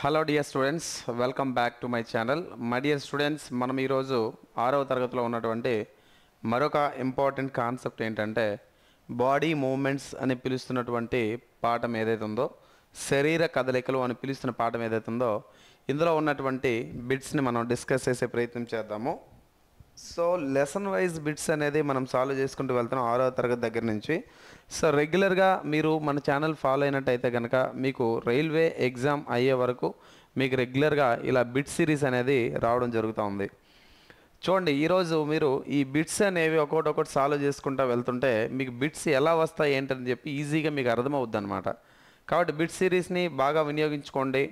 hello dear students welcome back to my channel my dear students మనం ఈరోజు ఆరవ తరగతిలో ఉన్నటువంటి మరొక ఇంపార్టెంట్ కాన్సెప్ట్ ఏంటంటే బాడీ మూమెంట్స్ అని పిలుస్తున్నటువంటి పాఠం ఏదైతే ఉందో శరీర కదలికలు అని పిలుస్తున్న పాఠం ఏదైతే ఉందో ఇందులో ఉన్నటువంటి బిట్స్ని మనం డిస్కస్ చేసే ప్రయత్నం చేద్దాము సో లెసన్ వైజ్ బిట్స్ అనేది మనం సాల్వ్ చేసుకుంటూ వెళ్తున్నాం ఆరో తరగతి దగ్గర నుంచి సార్ రెగ్యులర్గా మీరు మన ఛానల్ ఫాలో అయినట్టయితే కనుక మీకు రైల్వే ఎగ్జామ్ అయ్యే వరకు మీకు రెగ్యులర్గా ఇలా బిట్ సిరీస్ అనేది రావడం జరుగుతూ ఉంది చూడండి ఈరోజు మీరు ఈ బిట్స్ అనేవి ఒకటి ఒకటి సాల్వ్ చేసుకుంటూ వెళ్తుంటే మీకు బిట్స్ ఎలా వస్తాయి ఏంటని చెప్పి ఈజీగా మీకు అర్థమవుద్ది అనమాట కాబట్టి బిట్ సిరీస్ని బాగా వినియోగించుకోండి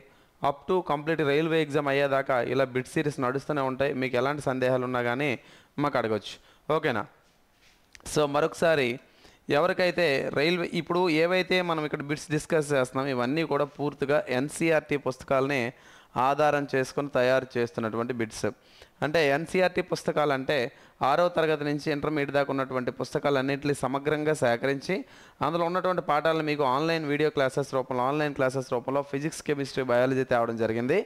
up to complete railway exam అయ్యేదాకా ఇలా బిట్ సిరీస్ నడుస్తూనే ఉంటాయి మీకు ఎలాంటి సందేహాలు ఉన్నా కానీ మాకు అడగచ్చు ఓకేనా సో మరొకసారి ఎవరికైతే రైల్వే ఇప్పుడు ఏవైతే మనం ఇక్కడ బిట్స్ డిస్కస్ చేస్తున్నాం ఇవన్నీ కూడా పూర్తిగా ఎన్సీఆర్టీ పుస్తకాలనే ఆధారం చేసుకొని తయారు చేస్తున్నటువంటి బిట్స్ అంటే ఎన్సీఆర్టీ పుస్తకాలు అంటే ఆరో తరగతి నుంచి ఇంటర్మీడియట్ దాకా ఉన్నటువంటి అన్నింటినీ సమగ్రంగా సేకరించి అందులో ఉన్నటువంటి పాఠాలను మీకు ఆన్లైన్ వీడియో క్లాసెస్ రూపంలో ఆన్లైన్ క్లాసెస్ రూపంలో ఫిజిక్స్ కెమిస్ట్రీ బయాలజీ తేవడం జరిగింది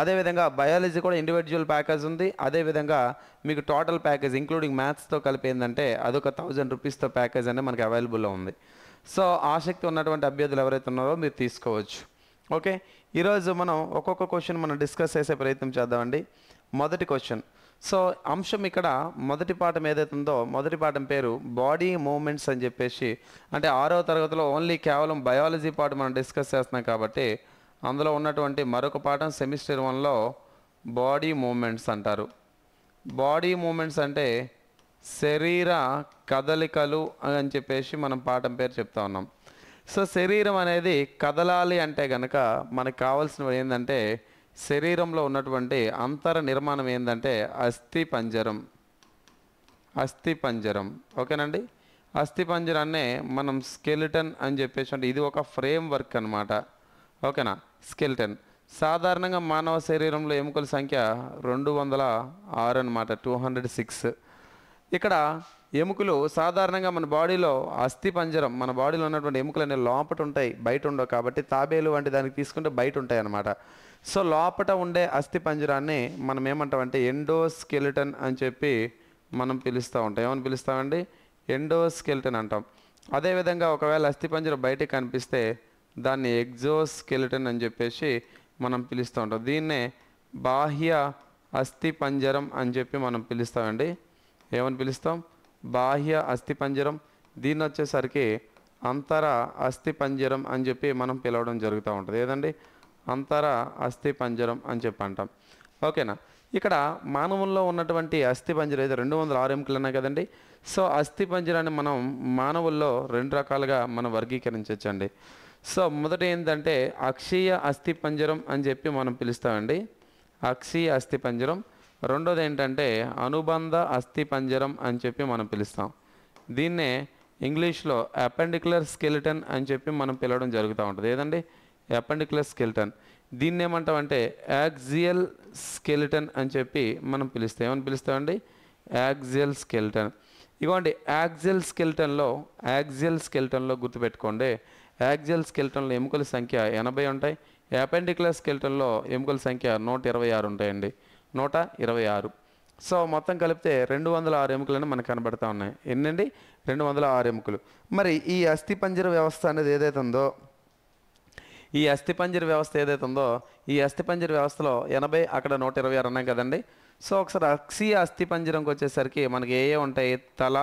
అదేవిధంగా బయాలజీ కూడా ఇండివిజువల్ ప్యాకేజ్ ఉంది అదేవిధంగా మీకు టోటల్ ప్యాకేజ్ ఇంక్లూడింగ్ మ్యాథ్స్తో కలిపి ఏంటంటే అదొక థౌజండ్ రూపీస్తో ప్యాకేజ్ అనేది మనకి అవైలబుల్లో ఉంది సో ఆసక్తి ఉన్నటువంటి అభ్యర్థులు ఎవరైతే ఉన్నారో మీరు తీసుకోవచ్చు ఓకే ఈరోజు మనం ఒక్కొక్క క్వశ్చన్ మనం డిస్కస్ చేసే ప్రయత్నం చేద్దామండి మొదటి క్వశ్చన్ సో అంశం ఇక్కడ మొదటి పాఠం ఏదైతే ఉందో మొదటి పాఠం పేరు బాడీ మూమెంట్స్ అని చెప్పేసి అంటే ఆరో తరగతిలో ఓన్లీ కేవలం బయాలజీ పాటు మనం డిస్కస్ చేస్తున్నాం కాబట్టి అందులో ఉన్నటువంటి మరొక పాఠం సెమిస్టర్ వన్లో బాడీ మూమెంట్స్ అంటారు బాడీ మూమెంట్స్ అంటే శరీర కదలికలు అని చెప్పేసి మనం పాఠం పేరు చెప్తా ఉన్నాం సో శరీరం అనేది కదలాలి అంటే కనుక మనకు కావాల్సినవి ఏంటంటే శరీరంలో ఉన్నటువంటి అంతర నిర్మాణం ఏంటంటే అస్థి పంజరం అస్థి పంజరం ఓకేనండి అస్థి పంజరాన్నే మనం స్కెలిటన్ అని చెప్పేసి అంటే ఇది ఒక ఫ్రేమ్ వర్క్ అనమాట ఓకేనా స్కెల్టన్ సాధారణంగా మానవ శరీరంలో ఎముకల సంఖ్య రెండు వందల ఆరు అనమాట టూ హండ్రెడ్ సిక్స్ ఇక్కడ ఎముకలు సాధారణంగా మన బాడీలో అస్థి పంజరం మన బాడీలో ఉన్నటువంటి ఎముకలు అనేవి లోపట ఉంటాయి బయట ఉండవు కాబట్టి తాబేలు వంటి దానికి తీసుకుంటే బయట ఉంటాయి అన్నమాట సో లోపట ఉండే అస్థి పంజరాన్ని మనం ఏమంటామంటే ఎండోస్కెలిటన్ అని చెప్పి మనం పిలుస్తూ ఉంటాం ఏమని పిలుస్తామండి ఎండోస్కెలిటన్ అంటాం అదేవిధంగా ఒకవేళ అస్థిపంజరం బయటకు కనిపిస్తే దాన్ని ఎగ్జోస్కెలిటన్ అని చెప్పేసి మనం పిలుస్తూ ఉంటాం దీన్నే బాహ్య అస్థి పంజరం అని చెప్పి మనం పిలుస్తామండి ఏమని పిలుస్తాం బాహ్య అస్థి పంజరం దీన్ని వచ్చేసరికి అంతర అస్థి పంజరం అని చెప్పి మనం పిలవడం జరుగుతూ ఉంటుంది ఏదండి అంతర అస్థి పంజరం అని చెప్పి అంటాం ఓకేనా ఇక్కడ మానవుల్లో ఉన్నటువంటి అస్థి పంజరం అయితే రెండు వందల ఆరు ఎంకలు ఉన్నాయి కదండి సో అస్థి పంజరాన్ని మనం మానవుల్లో రెండు రకాలుగా మనం వర్గీకరించవచ్చండి సో మొదట ఏంటంటే అక్షీయ అస్థి పంజరం అని చెప్పి మనం పిలుస్తామండి అక్షీయ అస్థి పంజరం రెండోది ఏంటంటే అనుబంధ అస్థి పంజరం అని చెప్పి మనం పిలుస్తాం దీన్నే ఇంగ్లీష్లో అపెండిక్యులర్ స్కెలిటన్ అని చెప్పి మనం పిలవడం జరుగుతూ ఉంటుంది ఏదండి అపెండిక్యులర్ స్కెలిటన్ దీన్ని ఏమంటామంటే యాక్జియల్ స్కెలిటన్ అని చెప్పి మనం పిలుస్తాం ఏమని పిలుస్తామండి యాక్జియల్ స్కెలిటన్ ఇగోండి యాక్జియల్ స్కెలిటన్లో యాక్జియల్ స్కెలిటన్లో గుర్తుపెట్టుకోండి యాక్జల్ స్కెల్టన్లో ఎముకల సంఖ్య ఎనభై ఉంటాయి యాపెండిక్యులర్ స్కెల్టన్లో ఎముకల సంఖ్య నూట ఇరవై ఆరు ఉంటాయండి నూట ఇరవై ఆరు సో మొత్తం కలిపితే రెండు వందల ఆరు ఎముకలని మనకు కనబడతా ఉన్నాయి ఎన్నండి రెండు వందల ఆరు ఎముకలు మరి ఈ అస్థిపంజర వ్యవస్థ అనేది ఏదైతే ఉందో ఈ అస్థిపంజర వ్యవస్థ ఏదైతే ఉందో ఈ అస్థిపంజర వ్యవస్థలో ఎనభై అక్కడ నూట ఇరవై ఆరు ఉన్నాయి కదండి సో ఒకసారి అక్షీయ అస్థిపంజరంకి వచ్చేసరికి మనకి ఏ ఏ ఉంటాయి తల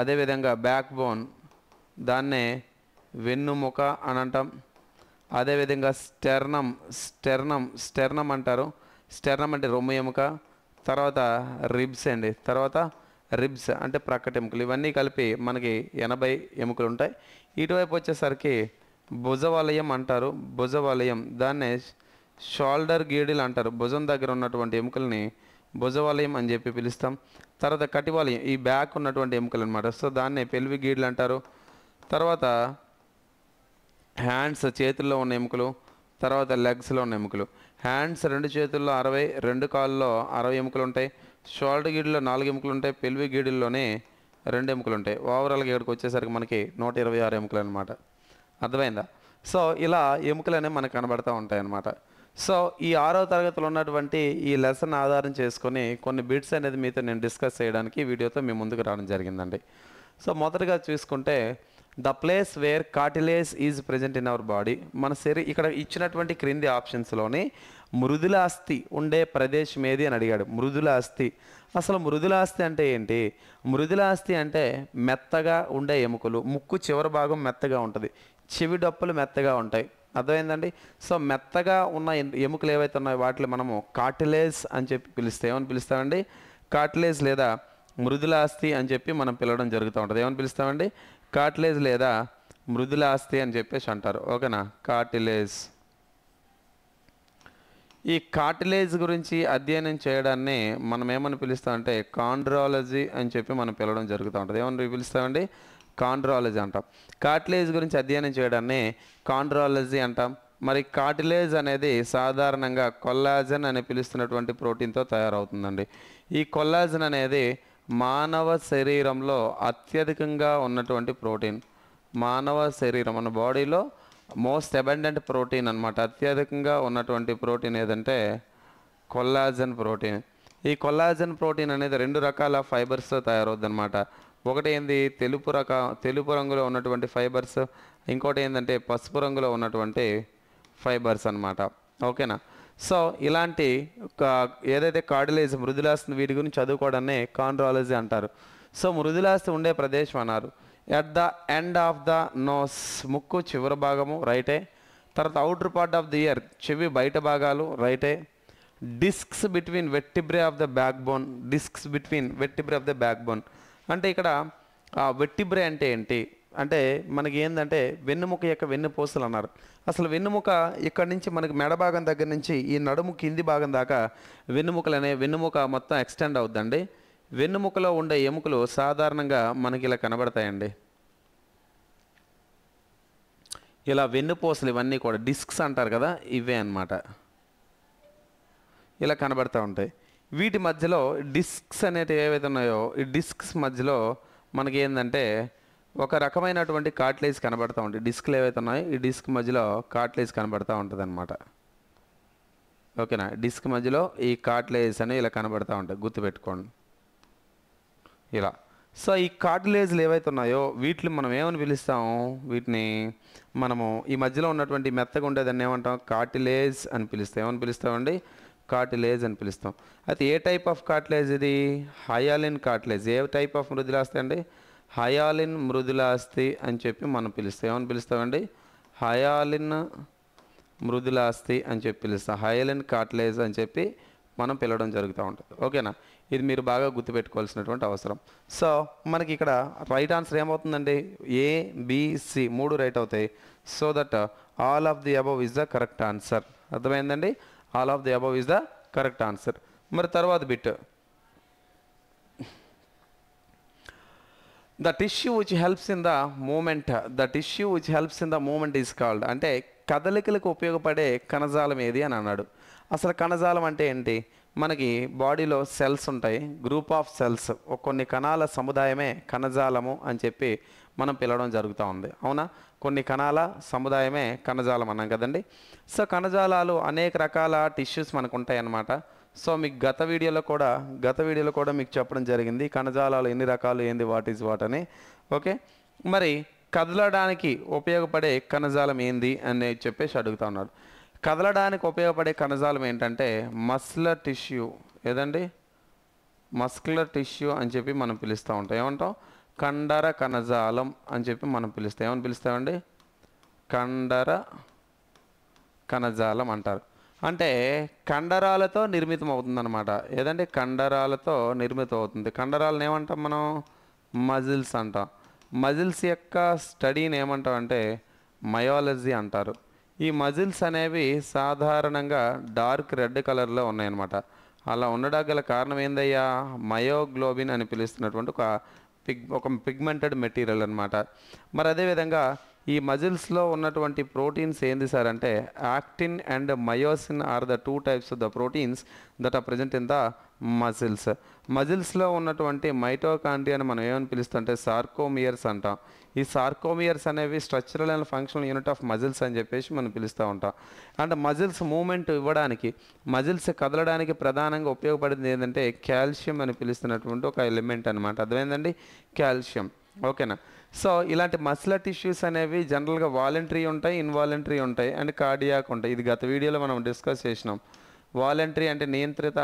అదేవిధంగా బ్యాక్ బోన్ దాన్నే వెన్నుముక అని అంటాం అదేవిధంగా స్టెర్నం స్టెర్నం స్టెర్నం అంటారు స్టెర్నం అంటే రొమ్ము ఎముక తర్వాత రిబ్స్ అండి తర్వాత రిబ్స్ అంటే ప్రక్కట ఎముకలు ఇవన్నీ కలిపి మనకి ఎనభై ఎముకలు ఉంటాయి ఇటువైపు వచ్చేసరికి భుజవాలయం అంటారు భుజవాలయం దాన్నే షోల్డర్ గీడిలు అంటారు భుజం దగ్గర ఉన్నటువంటి ఎముకల్ని భుజవాలయం అని చెప్పి పిలుస్తాం తర్వాత కటివాలయం ఈ బ్యాక్ ఉన్నటువంటి ఎముకలు అనమాట సో దాన్నే పెల్వి గీడ్లు అంటారు తర్వాత హ్యాండ్స్ చేతుల్లో ఉన్న ఎముకలు తర్వాత లెగ్స్లో ఉన్న ఎముకలు హ్యాండ్స్ రెండు చేతుల్లో అరవై రెండు కాళ్ళలో అరవై ఎముకలు ఉంటాయి షోల్డర్ గీడిలో నాలుగు ఎముకలు ఉంటాయి పెల్వి గీడిల్లోనే రెండు ఎముకలు ఉంటాయి ఓవరాల్గా ఇక్కడికి వచ్చేసరికి మనకి నూట ఇరవై ఆరు ఎముకలు అనమాట అర్థమైందా సో ఇలా ఎముకలు అనేవి మనకు కనబడతా ఉంటాయన్నమాట సో ఈ ఆరో తరగతిలో ఉన్నటువంటి ఈ లెసన్ ఆధారం చేసుకొని కొన్ని బిట్స్ అనేది మీతో నేను డిస్కస్ చేయడానికి వీడియోతో మీ ముందుకు రావడం జరిగిందండి సో మొదటగా చూసుకుంటే the place where cartilage is present in our body మన శరీ ఇక్కడ ఇచ్చినటువంటి క్రింది ఆప్షన్స్లోని మృదుల ఉండే ప్రదేశం ఏది అని అడిగాడు మృదుల అస్థి అసలు మృదుల ఆస్తి అంటే ఏంటి మృదుల అంటే మెత్తగా ఉండే ఎముకలు ముక్కు చివరి భాగం మెత్తగా ఉంటుంది చెవి డప్పులు మెత్తగా ఉంటాయి అర్థమైందండి సో మెత్తగా ఉన్న ఎముకలు ఏవైతే ఉన్నాయో వాటిని మనము కాటిలేజ్ అని చెప్పి పిలిస్తే ఏమని పిలుస్తామండి కాటిలేజ్ లేదా మృదులాస్తి అని చెప్పి మనం పిలవడం జరుగుతూ ఉంటుంది ఏమని పిలుస్తామండి కాటిలేజ్ లేదా మృదులాస్తి అని చెప్పేసి అంటారు ఓకేనా కాటిలేజ్ ఈ కాటిలేజ్ గురించి అధ్యయనం చేయడాన్ని మనం ఏమని పిలుస్తామంటే కాండ్రాలజీ అని చెప్పి మనం పిలవడం జరుగుతూ ఉంటుంది ఏమని పిలుస్తామండి కాండ్రాలజీ అంటాం కాటిలేజ్ గురించి అధ్యయనం చేయడాన్ని కాండ్రాలజీ అంటాం మరి కాటిలేజ్ అనేది సాధారణంగా కొల్లాజన్ అని పిలుస్తున్నటువంటి ప్రోటీన్తో తయారవుతుందండి ఈ కొల్లాజన్ అనేది మానవ శరీరంలో అత్యధికంగా ఉన్నటువంటి ప్రోటీన్ మానవ శరీరం మన బాడీలో మోస్ట్ అబెండెంట్ ప్రోటీన్ అనమాట అత్యధికంగా ఉన్నటువంటి ప్రోటీన్ ఏదంటే కొల్లాజన్ ప్రోటీన్ ఈ కొల్లాజన్ ప్రోటీన్ అనేది రెండు రకాల ఫైబర్స్తో తయారవుద్ది అనమాట ఒకటి ఏంది తెలుపు రక తెలుపు రంగులో ఉన్నటువంటి ఫైబర్స్ ఇంకోటి ఏంటంటే పసుపు రంగులో ఉన్నటువంటి ఫైబర్స్ అనమాట ఓకేనా సో ఇలాంటి ఏదైతే కార్డిలేజ్ మృదులాస్తుంది వీటి గురించి చదువుకోవడాన్ని కాండ్రాలజీ అంటారు సో మృదులాస్తి ఉండే ప్రదేశం అన్నారు at the end of the nose ముక్కు చివరి భాగము రైటే తర్వాత outer part of the ear చెవి బయట భాగాలు రైటే discs between vertebrae of the back bone discs between vertebrae of the back bone అంటే ఇక్కడ వెట్టిబ్రే అంటే ఏంటి అంటే మనకి ఏంటంటే వెన్నుముక యొక్క వెన్నుపూసలు అన్నారు అసలు వెన్నుముక ఇక్కడ నుంచి మనకి మెడ భాగం దగ్గర నుంచి ఈ నడుము కింది భాగం దాకా వెన్నుముకలు అనే వెన్నుముక మొత్తం ఎక్స్టెండ్ అవుద్దండి వెన్నుముకలో ఉండే ఎముకలు సాధారణంగా మనకి ఇలా కనబడతాయండి ఇలా వెన్నుపూసలు ఇవన్నీ కూడా డిస్క్స్ అంటారు కదా ఇవే అనమాట ఇలా కనబడతా ఉంటాయి వీటి మధ్యలో డిస్క్స్ అనేటివి ఏవైతే ఉన్నాయో ఈ డిస్క్స్ మధ్యలో మనకి ఏంటంటే ఒక రకమైనటువంటి కాట్లేజ్ కనబడతా ఉంటుంది డిస్క్లు ఏవైతే ఉన్నాయో ఈ డిస్క్ మధ్యలో కాట్లేజ్ కనబడతా ఉంటుంది అనమాట ఓకేనా డిస్క్ మధ్యలో ఈ కాట్లేజ్ అనేవి ఇలా కనబడతా ఉంటాయి గుర్తుపెట్టుకోండి ఇలా సో ఈ కాట్లేజ్లు ఏవైతే ఉన్నాయో వీటిని మనం ఏమని పిలుస్తాము వీటిని మనము ఈ మధ్యలో ఉన్నటువంటి మెత్తగా ఉండేదాన్ని ఏమంటాం కాటిలేజ్ అని పిలుస్తాం ఏమని పిలుస్తామండి కాటిలేజ్ అని పిలుస్తాం అయితే ఏ టైప్ ఆఫ్ కాట్లేజ్ ఇది హయాలిన్ కాట్లేజ్ ఏ టైప్ ఆఫ్ మృదులాస్తా అండి హయాలిన్ మృదులాస్తి అని చెప్పి మనం పిలుస్తాం ఏమని పిలుస్తామండి హయాలిన్ మృదులాస్తి అని చెప్పి పిలుస్తాం హయాలిన్ కాట్లేజ్ అని చెప్పి మనం పిలవడం జరుగుతూ ఉంటుంది ఓకేనా ఇది మీరు బాగా గుర్తుపెట్టుకోవాల్సినటువంటి అవసరం సో మనకి ఇక్కడ రైట్ ఆన్సర్ ఏమవుతుందండి ఏ బిసి మూడు రైట్ అవుతాయి so that all of the above is the correct answer అర్థమైందండి all of the above is the correct answer మరి తర్వాత bit the tissue which helps in the movement the tissue which helps in the movement is called అంటే కదలికలకు ఉపయోగపడే కణజాలం ఏది అని అన్నాడు అసలు కణజాలం అంటే ఏంటి మనకి బాడీలో సెల్స్ ఉంటాయి గ్రూప్ ఆఫ్ సెల్స్ కొన్ని కణాల సముదాయమే కణజాలము అని చెప్పి మనం పిలవడం జరుగుతూ ఉంది అవునా కొన్ని కణాల సముదాయమే కణజాలం అన్నాం కదండి సో కణజాలాలు అనేక రకాల టిష్యూస్ మనకు ఉంటాయన్నమాట సో మీకు గత వీడియోలో కూడా గత వీడియోలో కూడా మీకు చెప్పడం జరిగింది కణజాలాలు ఎన్ని రకాలు ఏంది వాట్ ఈజ్ వాట్ అని ఓకే మరి కదలడానికి ఉపయోగపడే కణజాలం ఏంది అని చెప్పేసి అడుగుతా ఉన్నాడు కదలడానికి ఉపయోగపడే కణజాలం ఏంటంటే మస్లర్ టిష్యూ ఏదండి మస్క్లర్ టిష్యూ అని చెప్పి మనం పిలుస్తూ ఉంటాం ఏమంటాం కండర కణజాలం అని చెప్పి మనం పిలుస్తాం ఏమని పిలుస్తామండి కండర కణజాలం అంటారు అంటే కండరాలతో నిర్మితం అవుతుందన్నమాట ఏదంటే కండరాలతో నిర్మితం అవుతుంది కండరాలను ఏమంటాం మనం మజిల్స్ అంటాం మజిల్స్ యొక్క స్టడీని ఏమంటాం అంటే మయాలజీ అంటారు ఈ మజిల్స్ అనేవి సాధారణంగా డార్క్ రెడ్ కలర్లో ఉన్నాయన్నమాట అలా ఉండడానికి గల కారణం ఏందయ్యా మయోగ్లోబిన్ అని పిలుస్తున్నటువంటి ఒక పిగ్ ఒక పిగ్మెంటెడ్ మెటీరియల్ అనమాట మరి అదేవిధంగా ఈ మజిల్స్లో ఉన్నటువంటి ప్రోటీన్స్ ఏంది సార్ అంటే actin and myosin are the two types of the proteins that are present in the muscles మజిల్స్లో ఉన్నటువంటి మైటోకాండ్రియాని మనం ఏమని పిలుస్తుంటే సార్కోమియర్స్ అంటాం ఈ సార్కోమియర్స్ అనేవి structural and functional unit of muscles అని చెప్పేసి మనం పిలుస్తూ ఉంటాం అండ్ మజిల్స్ మూమెంట్ ఇవ్వడానికి మజిల్స్ కదలడానికి ప్రధానంగా ఉపయోగపడింది ఏంటంటే కాల్షియం అని పిలుస్తున్నటువంటి ఒక ఎలిమెంట్ అనమాట అర్థమైందండి కాల్షియం ఓకేనా సో ఇలాంటి మస్లర్ టిష్యూస్ అనేవి జనరల్గా వాలంటరీ ఉంటాయి ఇన్వాలంటరీ ఉంటాయి అండ్ కార్డియాక్ ఉంటాయి ఇది గత వీడియోలో మనం డిస్కస్ చేసినాం వాలంటరీ అంటే నియంత్రిత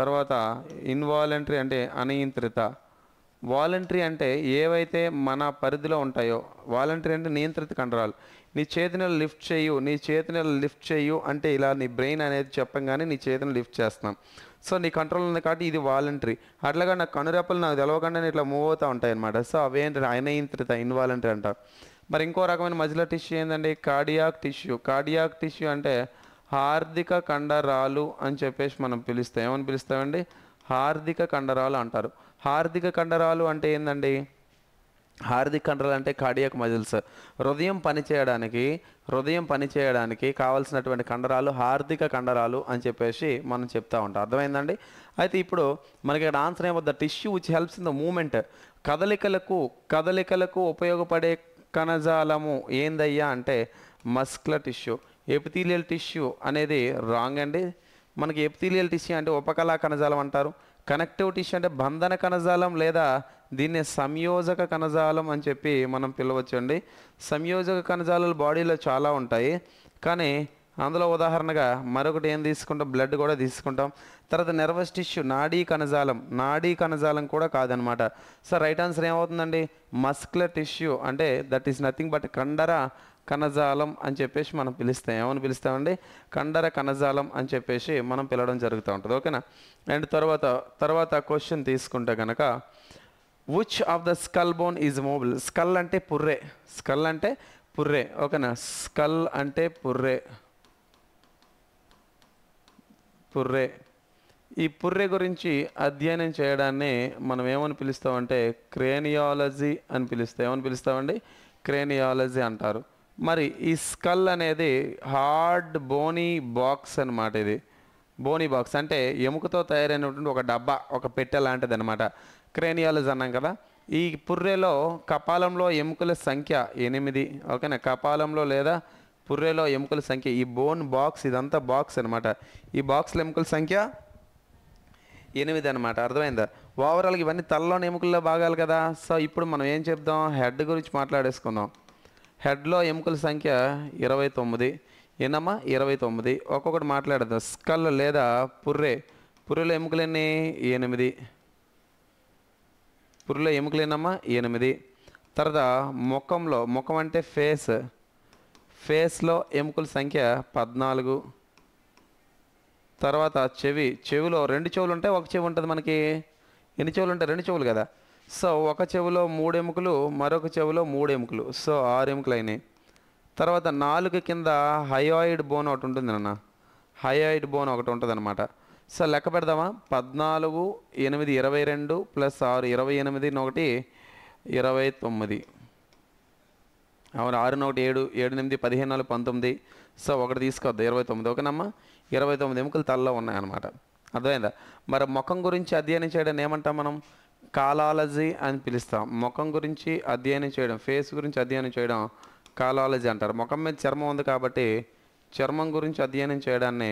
తర్వాత ఇన్వాలంటరీ అంటే అనియంత్రిత వాలంటరీ అంటే ఏవైతే మన పరిధిలో ఉంటాయో వాలంటరీ అంటే నియంత్రిత కండరాలు నీ చేతిని లిఫ్ట్ చేయు నీ చేతిని లిఫ్ట్ చేయు అంటే ఇలా నీ బ్రెయిన్ అనేది చెప్పంగానే నీ చేతిని లిఫ్ట్ చేస్తున్నాం సో నీ కంట్రోల్ ఉంది కాబట్టి ఇది వాలంటరీ అట్లాగా నాకు కనురెప్పలు నాకు తెలవకుండా ఇట్లా మూవ్ అవుతూ ఉంటాయి అనమాట సో ఏంటంటే ఆయన ఇంత ఇన్వాలంటరీ అంట మరి ఇంకో రకమైన మజిలా టిష్యూ ఏంటంటే కార్డియాక్ టిష్యూ కార్డియాక్ టిష్యూ అంటే హార్దిక కండరాలు అని చెప్పేసి మనం పిలుస్తాం ఏమని పిలుస్తామండి హార్దిక కండరాలు అంటారు హార్దిక కండరాలు అంటే ఏంటండి హార్దిక్ కండరాలు అంటే కాడియాక్ మజిల్స్ హృదయం పనిచేయడానికి హృదయం పనిచేయడానికి కావలసినటువంటి కండరాలు హార్దిక కండరాలు అని చెప్పేసి మనం చెప్తా ఉంటాం అర్థమైందండి అయితే ఇప్పుడు మనకి ఇక్కడ ఆన్సర్ ఏమో the tissue which helps in the movement కదలికలకు కదలికలకు ఉపయోగపడే కణజాలము ఏందయ్యా అంటే మస్క్ల టిష్యూ ఎపిథీలియల్ టిష్యూ అనేది రాంగ్ అండి మనకి ఎపిథీలియల్ టిష్యూ అంటే ఉపకళా కణజాలం అంటారు కనెక్టివ్ టిష్యూ అంటే బంధన కణజాలం లేదా దీన్ని సంయోజక కణజాలం అని చెప్పి మనం పిలవచ్చు అండి సంయోజక కణజాలాలు బాడీలో చాలా ఉంటాయి కానీ అందులో ఉదాహరణగా మరొకటి ఏం తీసుకుంటాం బ్లడ్ కూడా తీసుకుంటాం తర్వాత నర్వస్ టిష్యూ నాడీ కణజాలం నాడీ కణజాలం కూడా కాదనమాట సో రైట్ ఆన్సర్ ఏమవుతుందండి మస్కులర్ టిష్యూ అంటే దట్ ఈస్ నథింగ్ బట్ కండర కణజాలం అని చెప్పేసి మనం పిలుస్తాం ఏమని పిలుస్తామండి కండర కణజాలం అని చెప్పేసి మనం పిలవడం జరుగుతూ ఉంటుంది ఓకేనా అండ్ తర్వాత తర్వాత క్వశ్చన్ తీసుకుంటే కనుక which of the skull bone is movable skull అంటే పుర్రే స్కల్ అంటే పుర్రే ఓకేనా స్కల్ అంటే పుర్రే పుర్రే ఈ పుర్రె గురించి అధ్యయనం చేయడాన్ని మనం ఏమని పిలుస్తామంటే క్రేనియాలజీ అని పిలుస్తాం ఏమని పిలుస్తామండి క్రేనియాలజీ అంటారు మరి ఈ స్కల్ అనేది హార్డ్ బోనీ బాక్స్ అనమాట ఇది బోనీ బాక్స్ అంటే ఎముకతో తయారైనటువంటి ఒక డబ్బా ఒక పెట్టె లాంటిది అనమాట క్రేనియాలజ్ అన్నాం కదా ఈ పుర్రెలో కపాలంలో ఎముకల సంఖ్య ఎనిమిది ఓకేనా కపాలంలో లేదా పుర్రెలో ఎముకల సంఖ్య ఈ బోన్ బాక్స్ ఇదంతా బాక్స్ అనమాట ఈ బాక్స్లో ఎముకల సంఖ్య ఎనిమిది అనమాట అర్థమైందా ఓవరాల్గా ఇవన్నీ తలలోని ఎముకల్లో భాగాలు కదా సో ఇప్పుడు మనం ఏం చెప్దాం హెడ్ గురించి మాట్లాడేసుకుందాం హెడ్లో ఎముకల సంఖ్య ఇరవై తొమ్మిది ఏనమ్మా ఇరవై తొమ్మిది ఒక్కొక్కటి మాట్లాడదాం స్కల్ లేదా పుర్రే పుర్రెలో ఎముకలన్నీ ఎనిమిది పుర్రెలో ఎన్నమ్మ ఎనిమిది తర్వాత ముఖంలో ముఖం అంటే ఫేస్ ఫేస్లో ఎముకల సంఖ్య పద్నాలుగు తర్వాత చెవి చెవిలో రెండు చెవులు ఉంటాయి ఒక చెవి ఉంటుంది మనకి ఎన్ని చెవులు ఉంటాయి రెండు చెవులు కదా సో ఒక చెవిలో మూడెముకలు మరొక చెవిలో మూడెముకలు సో ఆరు ఎముకలు అయినాయి తర్వాత నాలుగు కింద హయోయిడ్ బోన్ ఒకటి ఉంటుంది అన్న హయోయిడ్ బోన్ ఒకటి ఉంటుంది అనమాట సో లెక్క పెడదామా పద్నాలుగు ఎనిమిది ఇరవై రెండు ప్లస్ ఆరు ఇరవై ఎనిమిది ఒకటి ఇరవై తొమ్మిది అవును ఆరు ఒకటి ఏడు ఏడు ఎనిమిది పదిహేను నాలుగు పంతొమ్మిది సో ఒకటి తీసుకోవద్దు ఇరవై తొమ్మిది ఒకనమ్మ ఇరవై తొమ్మిది ఎముకలు తలలో ఉన్నాయన్నమాట అర్థమైందా మరి ముఖం గురించి అధ్యయనం చేయడం ఏమంటాం మనం కాలాలజీ అని పిలుస్తాం ముఖం గురించి అధ్యయనం చేయడం ఫేస్ గురించి అధ్యయనం చేయడం కాలాలజీ అంటారు ముఖం మీద చర్మం ఉంది కాబట్టి చర్మం గురించి అధ్యయనం చేయడాన్ని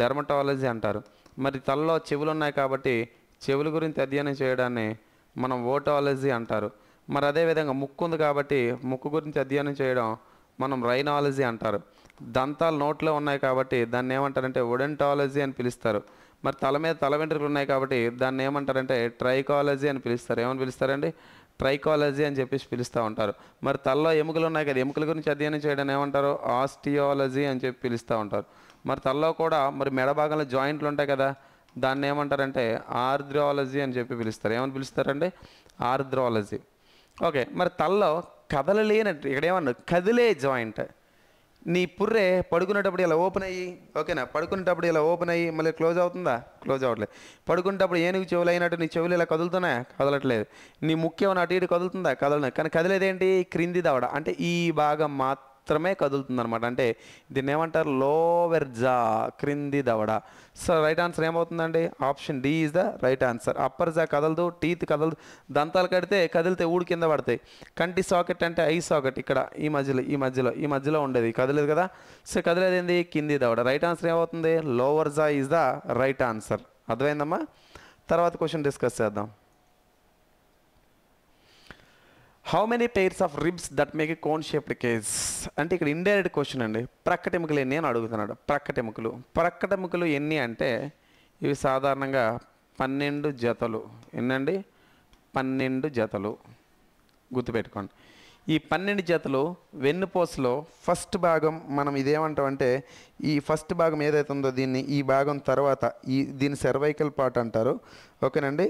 డెర్మటాలజీ అంటారు మరి తలలో చెవులు ఉన్నాయి కాబట్టి చెవుల గురించి అధ్యయనం చేయడాన్ని మనం ఓటాలజీ అంటారు మరి అదేవిధంగా ముక్కు ఉంది కాబట్టి ముక్కు గురించి అధ్యయనం చేయడం మనం రైనాలజీ అంటారు దంతాలు నోట్లో ఉన్నాయి కాబట్టి దాన్ని ఏమంటారంటే ఒడెంటాలజీ అని పిలుస్తారు మరి తల మీద తల వెంట్రుకలు ఉన్నాయి కాబట్టి దాన్ని ఏమంటారంటే ట్రైకాలజీ అని పిలుస్తారు ఏమని పిలుస్తారండి ట్రైకాలజీ అని చెప్పేసి పిలుస్తూ ఉంటారు మరి తలలో ఎముకలు ఉన్నాయి కదా ఎముకల గురించి అధ్యయనం చేయడం ఏమంటారు ఆస్టియాలజీ అని చెప్పి పిలుస్తూ ఉంటారు మరి తలలో కూడా మరి మెడ భాగంలో జాయింట్లు ఉంటాయి కదా దాన్ని ఏమంటారంటే ఆర్ద్రాలజీ అని చెప్పి పిలుస్తారు ఏమని పిలుస్తారండి ఆర్ద్రాలజీ ఓకే మరి తలలో కదలలేనట్టు ఇక్కడ ఏమన్నా కదిలే జాయింట్ నీ పుర్రే పడుకునేటప్పుడు ఇలా ఓపెన్ అయ్యి ఓకేనా పడుకునేటప్పుడు ఇలా ఓపెన్ అయ్యి మళ్ళీ క్లోజ్ అవుతుందా క్లోజ్ అవ్వట్లేదు పడుకునేటప్పుడు ఏనుగు చెవులు అయినట్టు నీ చెవులు ఇలా కదులుతున్నా కదలట్లేదు నీ ముఖ్యం అటు ఇటు కదులుతుందా కదలనా కానీ కదిలేదేంటి క్రింది దవడ అంటే ఈ భాగం మాత్రం మాత్రమే కదులుతుంది అనమాట అంటే దీన్ని ఏమంటారు లోవర్ జా క్రింది దవడ సో రైట్ ఆన్సర్ ఏమవుతుందండి option D is the right answer upper jaw కదలదు టీత్ కదలదు దంతాలు కడితే కదిలితే ఊడి కింద పడతాయి కంటి సాకెట్ అంటే ఐ సాకెట్ ఇక్కడ ఈ మధ్యలో ఈ మధ్యలో ఈ మధ్యలో ఉండేది కదలేదు కదా సో కదిలేదు ఏంది కింది దవడ రైట్ ఆన్సర్ ఏమవుతుంది lower jaw is the right answer అర్థమైందమ్మా తర్వాత క్వశ్చన్ డిస్కస్ చేద్దాం how many pairs of ribs that make a cone shaped case అంటే ఇక్కడ ఇండైరెక్ట్ క్వశ్చన్ అండి ప్రక్కటెముకలు ఎన్ని అని అడుగుతున్నాడు ప్రక్కటెముకలు ప్రక్కటెముకలు ఎన్ని అంటే ఇవి సాధారణంగా పన్నెండు జతలు ఎన్నండి పన్నెండు జతలు గుర్తుపెట్టుకోండి ఈ పన్నెండు జతలు వెన్నుపోసలో ఫస్ట్ భాగం మనం ఇదేమంటామంటే ఈ ఫస్ట్ భాగం ఏదైతే ఉందో దీన్ని ఈ భాగం తర్వాత ఈ దీని సెర్వైకల్ పార్ట్ అంటారు ఓకేనండి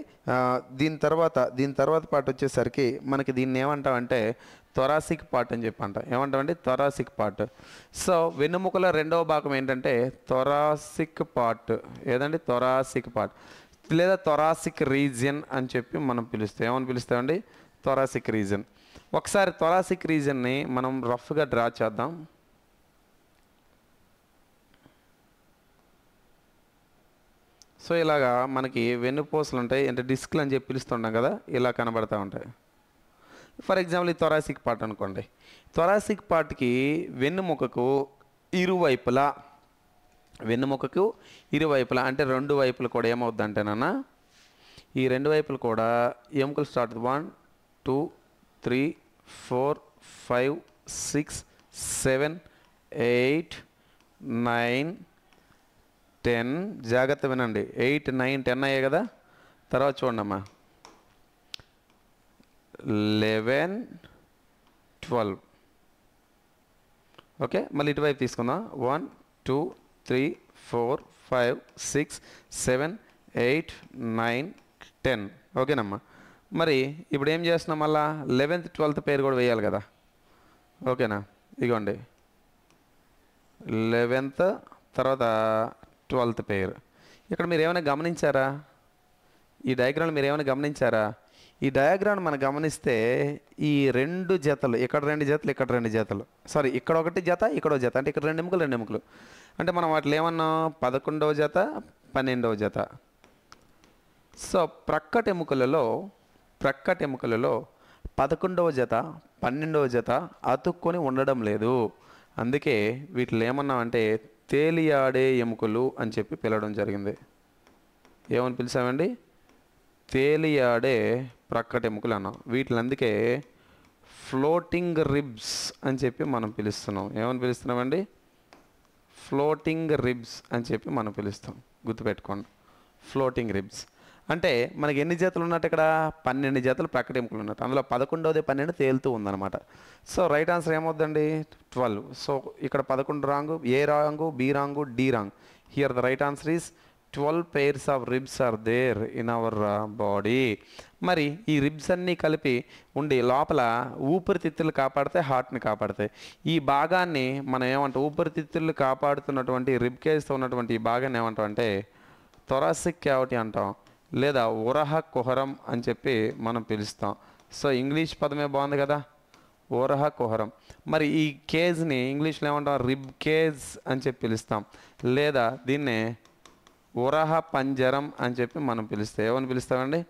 దీని తర్వాత దీని తర్వాత పార్ట్ వచ్చేసరికి మనకి దీన్ని ఏమంటామంటే థొరాసిక్ పార్ట్ అని చెప్పి అంటాం ఏమంటామండి థొరాసిక్ పార్ట్ సో వెన్నుముకల రెండవ భాగం ఏంటంటే థొరాసిక్ పార్ట్ ఏదండి థొరాసిక్ పార్ట్ లేదా థొరాసిక్ రీజియన్ అని చెప్పి మనం పిలుస్తాం ఏమని పిలుస్తామండి థొరాసిక్ రీజియన్ ఒకసారి థొరాసిక్ రీజన్ని మనం రఫ్గా డ్రా చేద్దాం సో ఇలాగా మనకి వెన్నుపోసలు ఉంటాయి అంటే డిస్క్లు అని చెప్పి పిలుస్తుంటాం కదా ఇలా కనబడతా ఉంటాయి ఫర్ ఎగ్జాంపుల్ ఈ థొరాసిక్ పార్ట్ అనుకోండి థొరాసిక్ పార్ట్కి వెన్నుముకకు ఇరువైపులా వెన్నుముకకు ఇరువైపులా అంటే రెండు వైపులు కూడా ఏమవుద్ది అంటేనన్నా ఈ రెండు వైపులు కూడా ఎముకలు start one two three four five six seven eight nine ten జాగ్రత్త వినండి ఎయిట్ నైన్ టెన్ అయ్యాయి కదా తర్వాత అమ్మా లెవెన్ ట్వెల్వ్ ఓకే మళ్ళీ ఇటువైపు తీసుకుందాం one two three four five six seven eight nine ten ఓకేనమ్మా మరి ఇప్పుడు ఏం చేస్తున్నాం మళ్ళా లెవెన్త్ ట్వెల్త్ పేరు కూడా వేయాలి కదా ఓకేనా ఇదిగోండి లెవెన్త్ తర్వాత ట్వెల్త్ పేరు ఇక్కడ మీరు ఏమైనా గమనించారా ఈ డయాగ్రామ్ మీరు ఏమైనా గమనించారా ఈ డయాగ్రామ్ మనం గమనిస్తే ఈ రెండు జతలు ఇక్కడ రెండు జతలు ఇక్కడ రెండు జతలు సారీ ఇక్కడ ఒకటి జత ఇక్కడ జత అంటే ఇక్కడ రెండు ఎముకలు రెండు ఎముకలు అంటే మనం వాటిలో ఏమన్నాం పదకొండవ జత పన్నెండవ జత సో ప్రక్కటి ఎముకలలో ఎముకలలో పదకొండవ జత పన్నెండవ జత అతుక్కొని ఉండడం లేదు అందుకే వీటిలో ఏమన్నామంటే తేలియాడే ఎముకలు అని చెప్పి పిలవడం జరిగింది ఏమని పిలిచామండి తేలియాడే ఎముకలు అన్నాం వీటిని అందుకే ఫ్లోటింగ్ రిబ్స్ అని చెప్పి మనం పిలుస్తున్నాం ఏమని పిలుస్తున్నామండి ఫ్లోటింగ్ రిబ్స్ అని చెప్పి మనం పిలుస్తాం గుర్తుపెట్టుకోండి ఫ్లోటింగ్ రిబ్స్ అంటే మనకి ఎన్ని జతలు ఉన్నట్టు ఇక్కడ పన్నెండు జతలు ప్రకటింపులు ఉన్నట్టు అందులో పదకొండవది పన్నెండు తేలుతూ ఉందన్నమాట సో రైట్ ఆన్సర్ ఏమవుద్దండి ట్వెల్వ్ సో ఇక్కడ పదకొండు wrong A wrong B wrong D wrong here the right answer is twelve pairs of ribs are there in our body మరి ఈ రిబ్స్ అన్నీ కలిపి ఉండి లోపల ఊపిరితిత్తులు కాపాడితే హార్ట్ని కాపాడతాయి ఈ భాగాన్ని మనం ఏమంటాం ఊపిరితిత్తులు కాపాడుతున్నటువంటి రిబ్ కేజ్తో ఉన్నటువంటి ఈ భాగాన్ని ఏమంటాం అంటే థొరాసిక్ క్యావిటీ అంటాం లేదా ఉరహ కుహరం అని చెప్పి మనం పిలుస్తాం సో ఇంగ్లీష్ పదమే బాగుంది కదా ఓరహ కుహరం మరి ఈ కేజ్ని ఇంగ్లీష్లో ఏమంటాం రిబ్ కేజ్ అని చెప్పి పిలుస్తాం లేదా దీన్నే ఉరహ పంజరం అని చెప్పి మనం పిలుస్తాం ఏమని పిలుస్తామండి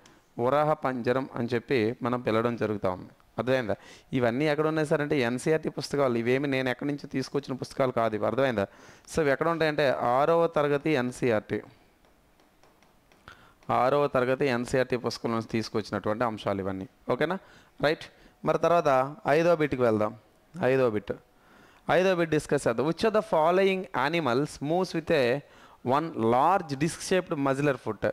ఉరహ పంజరం అని చెప్పి మనం పిలవడం జరుగుతూ ఉంది అర్థమైందా ఇవన్నీ ఎక్కడ ఉన్నాయి సార్ అంటే ఎన్సీఆర్టీ పుస్తకాలు ఇవేమి నేను ఎక్కడి నుంచి తీసుకొచ్చిన పుస్తకాలు కాదు ఇవి అర్థమైందా సో ఇవి ఎక్కడ ఉంటాయంటే ఆరవ తరగతి ఎన్సీఆర్టీ ఆరవ తరగతి ఎన్సీఆర్టీ పుస్తకం నుంచి తీసుకొచ్చినటువంటి అంశాలు ఇవన్నీ ఓకేనా రైట్ మరి తర్వాత ఐదో బిట్కి వెళ్దాం ఐదో బిట్ ఐదో బిట్ డిస్కస్ చేద్దాం which are the following animals moves with a one large disc shaped muscular foot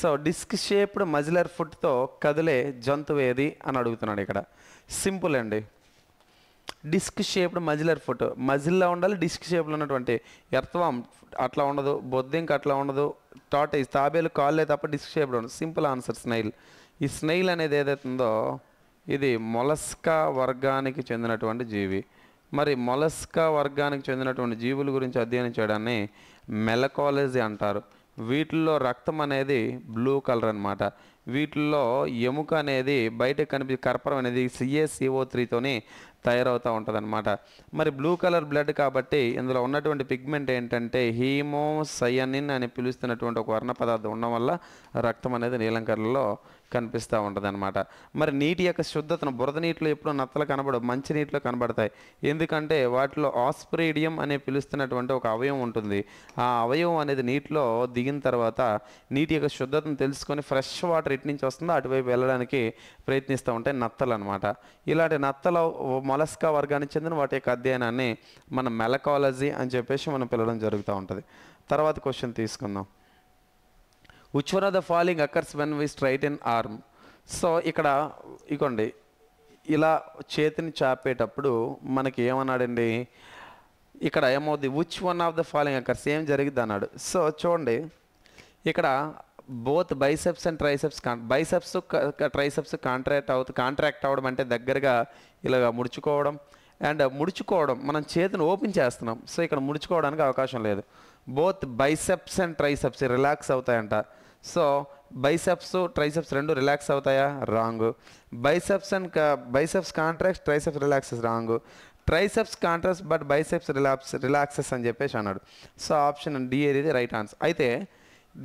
so disc shaped muscular ఫుట్తో కదిలే జంతువు ఏది అని అడుగుతున్నాడు ఇక్కడ సింపుల్ అండి డిస్క్ షేప్డ్ మజిలర్ ఫుట్ మజిల్లో ఉండాలి డిస్క్ షేప్లో ఉన్నటువంటి ఎర్త్వామ్ అట్లా ఉండదు బొద్దింక అట్లా ఉండదు టాట్ ఈ తాబేలు కాళ్ళే తప్ప డిస్క్ షేప్డ్ ఉండదు సింపుల్ ఆన్సర్ స్నైల్ ఈ స్నైల్ అనేది ఏదైతుందో ఇది మొలస్కా వర్గానికి చెందినటువంటి జీవి మరి మొలస్కా వర్గానికి చెందినటువంటి జీవుల గురించి అధ్యయనం చేయడాన్ని మెలకాలజీ అంటారు వీటిల్లో రక్తం అనేది బ్లూ కలర్ అనమాట వీటిల్లో ఎముక అనేది బయట కనిపి కర్పరం అనేది సిఏసిఓ త్రీతోని తయారవుతూ ఉంటుందన్నమాట మరి బ్లూ కలర్ బ్లడ్ కాబట్టి ఇందులో ఉన్నటువంటి పిగ్మెంట్ ఏంటంటే హీమోసయనిన్ అని పిలుస్తున్నటువంటి ఒక వర్ణ పదార్థం ఉండడం వల్ల రక్తం అనేది నీలం కలర్లో కనిపిస్తూ అనమాట మరి నీటి యొక్క శుద్ధతను బురద నీటిలో ఎప్పుడూ నత్తలు కనబడవు మంచి నీటిలో కనబడతాయి ఎందుకంటే వాటిలో ఆస్ప్రేడియం అనే పిలుస్తున్నటువంటి ఒక అవయవం ఉంటుంది ఆ అవయవం అనేది నీటిలో దిగిన తర్వాత నీటి యొక్క శుద్ధతను తెలుసుకొని ఫ్రెష్ వాటర్ ఇటు నుంచి వస్తుందో అటువైపు వెళ్ళడానికి ప్రయత్నిస్తూ ఉంటాయి నత్తలు అనమాట ఇలాంటి నత్తల మొలస్కా వర్గానికి చెందిన వాటి యొక్క అధ్యయనాన్ని మన మెలకాలజీ అని చెప్పేసి మనం పిలవడం జరుగుతూ ఉంటుంది తర్వాత క్వశ్చన్ తీసుకుందాం which one of the following occurs when we straighten arm so ఇక్కడ ఇగోండి ఇలా చేతిని చాపేటప్పుడు మనకి ఏమన్నాడండి ఇక్కడ ఏమవుద్ది which one of the following occurs ఏం జరిగింది అన్నాడు సో చూడండి ఇక్కడ బోత్ బైసెప్స్ అండ్ ట్రైసెప్స్ కాన్ బైసెప్స్ ట్రైసెప్స్ కాంట్రాక్ట్ అవుతు కాంట్రాక్ట్ అవ్వడం అంటే దగ్గరగా ఇలా ముడుచుకోవడం అండ్ ముడుచుకోవడం మనం చేతిని ఓపెన్ చేస్తున్నాం సో ఇక్కడ ముడుచుకోవడానికి అవకాశం లేదు both biceps and triceps relax అవుతాయంట సో బైసెప్స్ ట్రైసెప్స్ రెండు రిలాక్స్ అవుతాయా wrong biceps and biceps contracts triceps relaxes wrong triceps contracts but biceps relax relaxes అని చెప్పేసి అన్నాడు సో ఆప్షన్ డి అనేది రైట్ ఆన్సర్ అయితే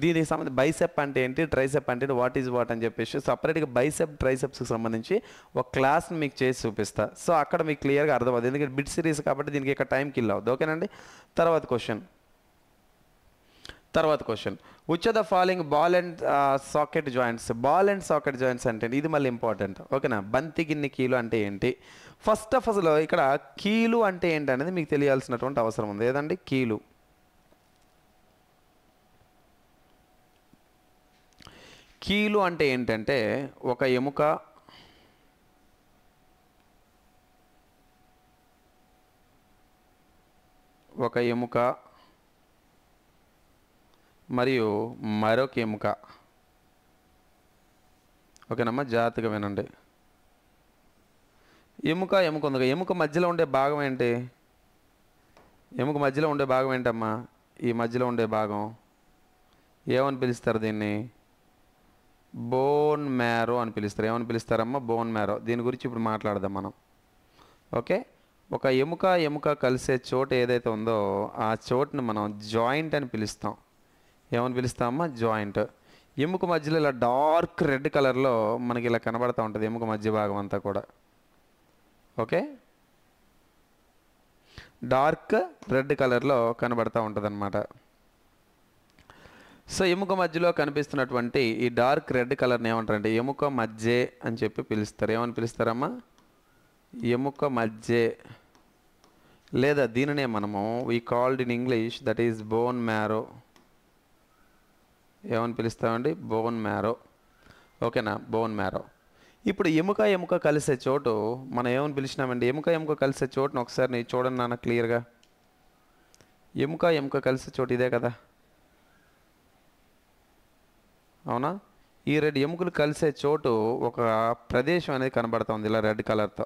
దీనికి సంబంధించి బైసెప్ అంటే ఏంటి ట్రైసెప్ అంటే వాట్ ఈజ్ వాట్ అని చెప్పేసి సపరేట్గా బైసెప్ ట్రైసెప్స్కి సంబంధించి ఒక క్లాస్ని మీకు చేసి చూపిస్తా సో అక్కడ మీకు క్లియర్గా అర్థమవుతుంది ఎందుకంటే బిట్ సిరీస్ కాబట్టి దీనికి ఇక టైం కిల్ అవుతుంది ఓకేనండి తర్వాత క్వశ్చన్ తర్వాత question which are the following ball and socket joints ball and socket joints అంటే ఇది మళ్ళీ ఇంపార్టెంట్ ఓకేనా బంతి గిన్నె కీలు అంటే ఏంటి ఫస్ట్ ఆఫ్ అసలు ఇక్కడ కీలు అంటే ఏంటి అనేది మీకు తెలియాల్సినటువంటి అవసరం ఉంది ఏదండి కీలు కీలు అంటే ఏంటంటే ఒక ఎముక ఒక ఎముక మరియు మరొక ఎముక ఓకేనమ్మా జాగ్రత్తగా వినండి ఎముక ఎముక ఉంది ఎముక మధ్యలో ఉండే భాగం ఏంటి ఎముక మధ్యలో ఉండే భాగం ఏంటమ్మా ఈ మధ్యలో ఉండే భాగం ఏమని పిలుస్తారు దీన్ని బోన్ మ్యారో అని పిలుస్తారు ఏమని పిలుస్తారమ్మా బోన్ మ్యారో దీని గురించి ఇప్పుడు మాట్లాడదాం మనం ఓకే ఒక ఎముక ఎముక కలిసే చోటు ఏదైతే ఉందో ఆ చోటును మనం జాయింట్ అని పిలుస్తాం ఏమని పిలుస్తామా జాయింట్ ఎముక మధ్యలో ఇలా డార్క్ రెడ్ కలర్లో మనకి ఇలా కనబడతా ఉంటుంది ఎముక మధ్య భాగం అంతా కూడా ఓకే డార్క్ రెడ్ కలర్లో కనబడతా ఉంటుంది అనమాట సో ఎముక మధ్యలో కనిపిస్తున్నటువంటి ఈ డార్క్ రెడ్ కలర్ని అంటే ఎముక మధ్య అని చెప్పి పిలుస్తారు ఏమని పిలుస్తారమ్మా ఎముక మధ్య లేదా దీనినే మనము we called in English that is bone marrow ఏమని పిలుస్తామండి బోన్ మ్యారో ఓకేనా బోన్ మ్యారో ఇప్పుడు ఎముక ఎముక కలిసే చోటు మనం ఏమని పిలిచినామండి ఎముక ఎముక కలిసే చోటును ఒకసారి నేను చూడండి నాన్న క్లియర్గా ఎముక ఎముక కలిసే చోటు ఇదే కదా అవునా ఈ రెండు ఎముకలు కలిసే చోటు ఒక ప్రదేశం అనేది కనబడుతుంది ఇలా రెడ్ కలర్తో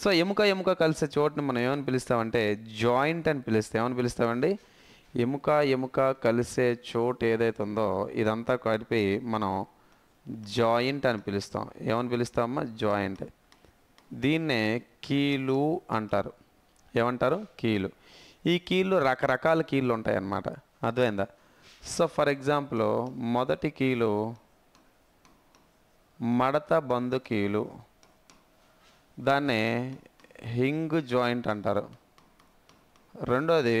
సో ఎముక ఎముక కలిసే చోటుని మనం ఏమని పిలుస్తామంటే జాయింట్ అని పిలుస్తాం ఏమని పిలుస్తామండి ఎముక ఎముక కలిసే చోటు ఏదైతే ఉందో ఇదంతా కలిపి మనం జాయింట్ అని పిలుస్తాం ఏమని పిలుస్తామా జాయింట్ దీన్నే కీలు అంటారు ఏమంటారు కీలు ఈ కీళ్ళు రకరకాల కీళ్ళు ఉంటాయి అన్నమాట అర్థమైందా సో ఫర్ ఎగ్జాంపుల్ మొదటి కీలు మడత బంధు కీలు దాన్నే హింగ్ జాయింట్ అంటారు రెండోది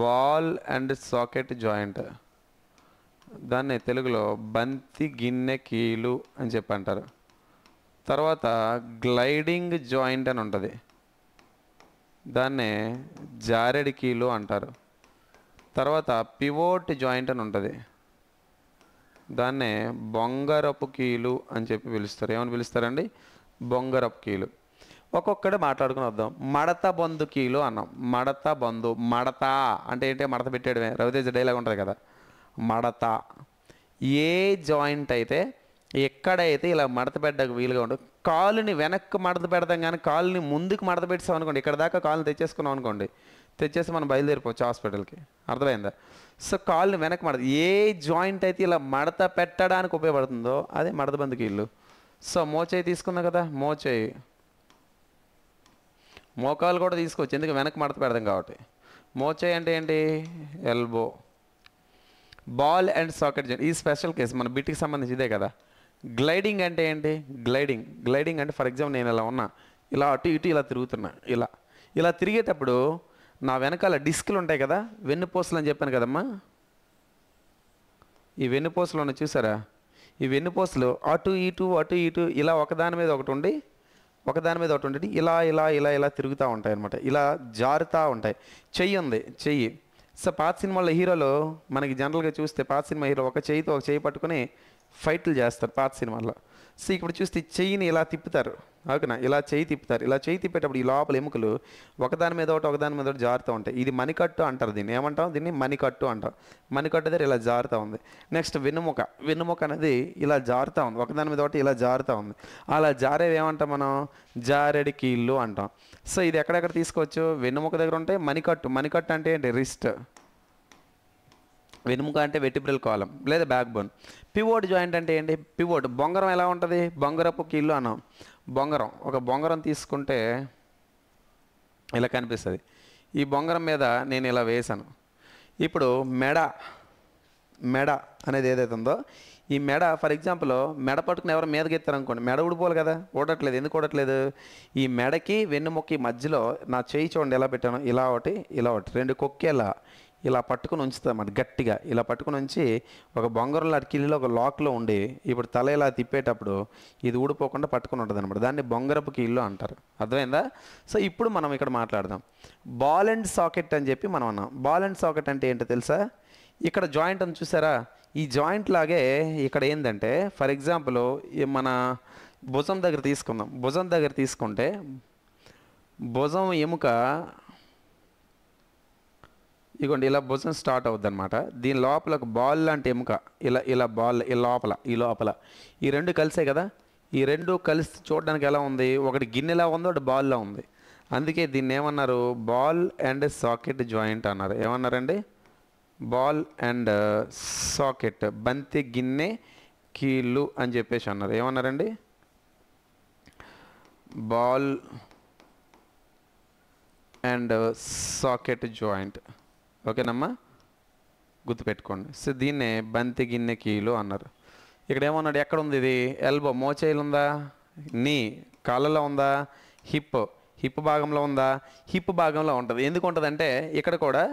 బాల్ అండ్ సాకెట్ జాయింట్ దాన్ని తెలుగులో బంతి గిన్నె కీలు అని చెప్పి అంటారు తర్వాత గ్లైడింగ్ జాయింట్ అని ఉంటుంది దాన్నే జారెడి కీలు అంటారు తర్వాత పివోట్ జాయింట్ అని ఉంటుంది దాన్నే బొంగరపు కీలు అని చెప్పి పిలుస్తారు ఏమని పిలుస్తారండి బొంగరపు కీలు ఒక్కొక్కటి మాట్లాడుకుని వద్దాం మడత బంధు కీలు అన్నాం మడత బంధు మడత అంటే ఏంటి మడత పెట్టేయడమే రవితేజ డైలాగ్ ఉంటుంది కదా మడత ఏ జాయింట్ అయితే ఎక్కడైతే ఇలా మడత పెట్టడానికి వీలుగా ఉండదు కాలుని వెనక్కి మడత పెడదాం కానీ కాలుని ముందుకు మడత పెట్టాం అనుకోండి ఇక్కడ దాకా కాలుని తెచ్చేసుకున్నాం అనుకోండి తెచ్చేసి మనం బయలుదేరిపోవచ్చు హాస్పిటల్కి అర్థమైందా సో కాలుని వెనక్కి మడత ఏ జాయింట్ అయితే ఇలా మడత పెట్టడానికి ఉపయోగపడుతుందో అదే మడత బంధుకి ఇల్లు సో మోచేయి తీసుకున్నా కదా మోచేయి మోకాలు కూడా తీసుకోవచ్చు ఎందుకు వెనక్కి మడత పెడదాం కాబట్టి మోచే అంటే ఏంటి elbow ball and socket joint ఈ స్పెషల్ కేసు మన బిట్కి సంబంధించి ఇదే కదా గ్లైడింగ్ అంటే ఏంటి గ్లైడింగ్ గ్లైడింగ్ అంటే ఫర్ ఎగ్జాంపుల్ నేను ఇలా ఉన్నా ఇలా అటు ఇటు ఇలా తిరుగుతున్నా ఇలా ఇలా తిరిగేటప్పుడు నా వెనకాల డిస్కులు ఉంటాయి కదా వెన్నుపోసలు అని చెప్పాను కదమ్మా ఈ వెన్నుపోసలు ఉన్నాయి చూసారా ఈ వెన్నుపోసలు అటు ఇటు అటు ఇటు ఇలా ఒకదాని మీద ఒకటి ఉండి ఒకదాని మీద ఒకటి ఉండేది ఇలా ఇలా ఇలా ఇలా తిరుగుతూ ఉంటాయి అనమాట ఇలా జారుతూ ఉంటాయి చెయ్యి ఉంది చెయ్యి సో పాత సినిమాల హీరోలో మనకి జనరల్గా చూస్తే పాత సినిమా హీరో ఒక చేయితో ఒక చేయి పట్టుకుని ఫైట్లు చేస్తారు పాత సినిమాల్లో సో ఇప్పుడు చూస్తే చెయ్యిని ఇలా తిప్పుతారు ఓకేనా ఇలా చేయి తిప్పుతారు ఇలా చేయి తిప్పేటప్పుడు ఈ లోపల ఎముకలు ఒకదాని మీద ఒకటి ఒకదాని మీద ఒకటి జారుతూ ఉంటాయి ఇది మణికట్టు అంటారు దీన్ని ఏమంటాం దీన్ని మణికట్టు అంటాం మణికట్టు దగ్గర ఇలా జారుతూ ఉంది నెక్స్ట్ వెన్నుముక వెన్నుముక అనేది ఇలా జారుతూ ఉంది ఒకదాని మీద ఒకటి ఇలా జారుతూ ఉంది అలా జారేవి ఏమంటాం మనం జారెడి కీళ్ళు అంటాం సో ఇది ఎక్కడెక్కడ తీసుకోవచ్చు వెన్నుముక దగ్గర ఉంటాయి మణికట్టు మణికట్టు అంటే ఏంటి రిస్ట్ వెనుముక అంటే వెటిబ్రల్ కాలం లేదా బ్యాక్ బోన్ పివోట్ జాయింట్ అంటే ఏంటి పివోట్ బొంగరం ఎలా ఉంటుంది బొంగరపు కీళ్ళు అన్నాం బొంగరం ఒక బొంగరం తీసుకుంటే ఇలా కనిపిస్తుంది ఈ బొంగరం మీద నేను ఇలా వేశాను ఇప్పుడు మెడ మెడ అనేది ఏదైతే ఉందో ఈ మెడ ఫర్ ఎగ్జాంపుల్ మెడ పట్టుకుని ఎవరు మీదకి ఎత్తారనుకోండి మెడ ఊడిపోవాలి కదా ఊడట్లేదు ఎందుకు ఊడట్లేదు ఈ మెడకి వెన్నుముక్కి మధ్యలో నా చేయి చూడండి ఎలా పెట్టాను ఇలా ఒకటి ఇలా ఒకటి రెండు కొక్కేలా ఇలా పట్టుకుని ఉంచుతామన్నమాట గట్టిగా ఇలా పట్టుకుని ఉంచి ఒక బొంగరం లాంటి కిల్లిలో ఒక లాక్లో ఉండి ఇప్పుడు తల ఇలా తిప్పేటప్పుడు ఇది ఊడిపోకుండా పట్టుకుని ఉంటుంది అనమాట దాన్ని బొంగరపు కిల్లు అంటారు అర్థమైందా సో ఇప్పుడు మనం ఇక్కడ మాట్లాడదాం బాల్ అండ్ సాకెట్ అని చెప్పి మనం అన్నాం బాల్ అండ్ సాకెట్ అంటే ఏంటో తెలుసా ఇక్కడ జాయింట్ అని చూసారా ఈ జాయింట్ లాగే ఇక్కడ ఏంటంటే ఫర్ ఎగ్జాంపుల్ మన భుజం దగ్గర తీసుకుందాం భుజం దగ్గర తీసుకుంటే భుజం ఎముక ఇగోండి ఇలా భుజం స్టార్ట్ అవుద్ది అనమాట దీని లోపల ఒక బాల్ లాంటి ఎముక ఇలా ఇలా బాల్ ఈ లోపల ఈ లోపల ఈ రెండు కలిసే కదా ఈ రెండు కలిసి చూడడానికి ఎలా ఉంది ఒకటి గిన్నెలా ఉందో ఒకటి బాల్లా ఉంది అందుకే దీన్ని ఏమన్నారు బాల్ అండ్ సాకెట్ జాయింట్ అన్నారు ఏమన్నారండి బాల్ అండ్ సాకెట్ బంతి గిన్నె కీళ్ళు అని చెప్పేసి అన్నారు ఏమన్నారండి బాల్ అండ్ సాకెట్ జాయింట్ ఓకేనమ్మా గుర్తుపెట్టుకోండి సో దీన్నే బంతి గిన్నె కీలు అన్నారు ఇక్కడ ఏమన్నాడు ఎక్కడ ఉంది ఇది ఎల్బో మోచేయిలు ఉందా నీ కాళ్ళలో ఉందా హిప్ హిప్ భాగంలో ఉందా హిప్ భాగంలో ఉంటుంది ఎందుకు అంటే ఇక్కడ కూడా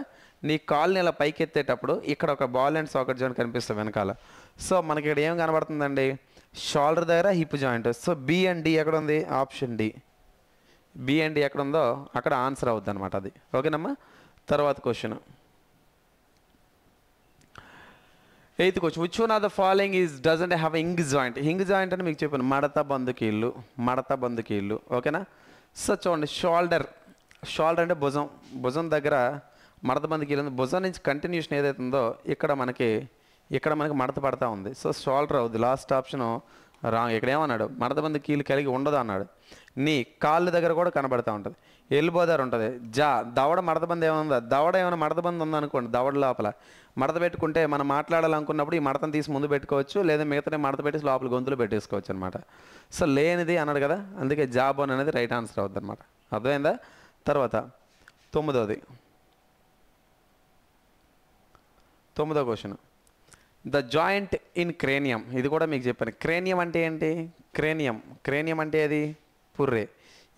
నీ కాళ్ళని ఇలా పైకి ఎత్తేటప్పుడు ఇక్కడ ఒక బాల్ అండ్ సాకెట్ జాయింట్ కనిపిస్తుంది వెనకాల సో మనకి ఇక్కడ ఏం కనబడుతుందండి షోల్డర్ దగ్గర hip joint so B and D ఎక్కడ ఉంది option D B and D ఎక్కడ ఉందో అక్కడ ఆన్సర్ అవుద్ది అనమాట అది ఓకేనమ్మా తర్వాత క్వశ్చన్ ఎయిత్ వచ్చి which one of the following is doesn't have hinge joint hinge joint అని మీకు చెప్పాను మడత బంధుకీళ్ళు మడత బంధుకీళ్ళు ఓకేనా సో చూడండి షోల్డర్ షోల్డర్ అంటే భుజం భుజం దగ్గర మడత బంధుకీళ్ళు భుజం నుంచి కంటిన్యూషన్ ఏదైతే ఉందో ఇక్కడ మనకి ఇక్కడ మనకి మడత పడతా ఉంది సో షోల్డర్ అవుద్ది లాస్ట్ ఆప్షన్ రాంగ్ ఇక్కడ ఏమన్నాడు మడత బంధు కీళ్ళు కలిగి ఉండదు అన్నాడు నీ కాళ్ళు దగ్గర కూడా కనబడతా ఉంటుంది ఎల్బోదర్ ఉంటుంది జా దవడ మడతబంది ఏమైనా ఉందా దవడ ఏమైనా మడతబంది ఉందనుకోండి దవడ లోపల మడత పెట్టుకుంటే మనం మాట్లాడాలనుకున్నప్పుడు ఈ మడతను తీసి ముందు పెట్టుకోవచ్చు లేదా మిగతానే మడత పెట్టేసి లోపల గొంతులు పెట్టేసుకోవచ్చు అనమాట సో లేనిది అన్నాడు కదా అందుకే జాబ్ అని అనేది రైట్ ఆన్సర్ అవుద్ది అనమాట అర్థమైందా తర్వాత తొమ్మిదవది తొమ్మిదో question the joint in cranium ఇది కూడా మీకు చెప్పాను క్రేనియం అంటే ఏంటి క్రేనియం క్రేనియం అంటే అది పుర్రే